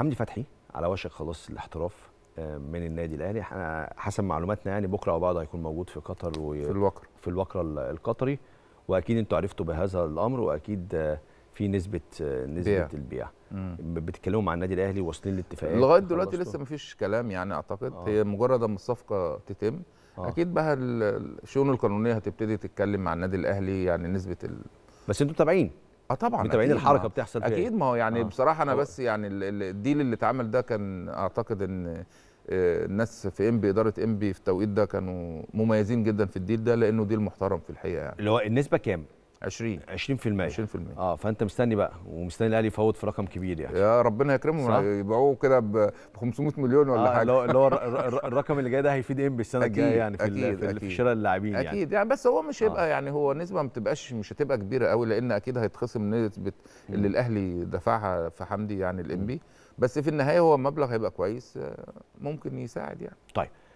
حمدي فتحي على وشك خلاص الاحتراف آه، من النادي الاهلي حسب معلوماتنا يعني بكره وبعد هيكون موجود في قطر و... في الوكر في الوكره القطري واكيد انتوا عرفتوا بهذا الامر واكيد آه، في نسبه آه، نسبه بيع. البيع بتتكلموا مع النادي الاهلي واصلين لاتفاقيه لغايه دلوقتي لسه ما فيش كلام يعني اعتقد آه. هي مجرد اما الصفقه تتم آه. اكيد بقى الشؤون القانونيه هتبتدي تتكلم مع النادي الاهلي يعني نسبه ال... بس انتوا متابعين اه طبعا متابعين الحركه بتحصل فيها اكيد ما هو يعني آه. بصراحه انا بس يعني الديل اللي اتعمل ده كان اعتقد ان آه، الناس في بي اداره انبي في التوقيت ده كانوا مميزين جدا في الديل ده لانه ديل محترم في الحقيقه يعني اللي هو النسبه كام 20 20% 20% اه فانت مستني بقى ومستني الاهلي يفوت في رقم كبير يعني يا ربنا يكرمهم يبيعوه كده ب 500 مليون ولا آه حاجه اللي هو الرقم اللي جاي ده هيفيد ايه بالسنه الجايه يعني في أكيد في, في شراء اللاعبين يعني اكيد يعني بس هو مش آه. هيبقى آه. يعني هو نسبه ما بتبقاش مش هتبقى كبيره قوي لان اكيد هيتخصم نسبه اللي الاهلي دفعها في حمدي يعني الانبي بس في النهايه هو مبلغ هيبقى كويس آه، ممكن يساعد يعني طيب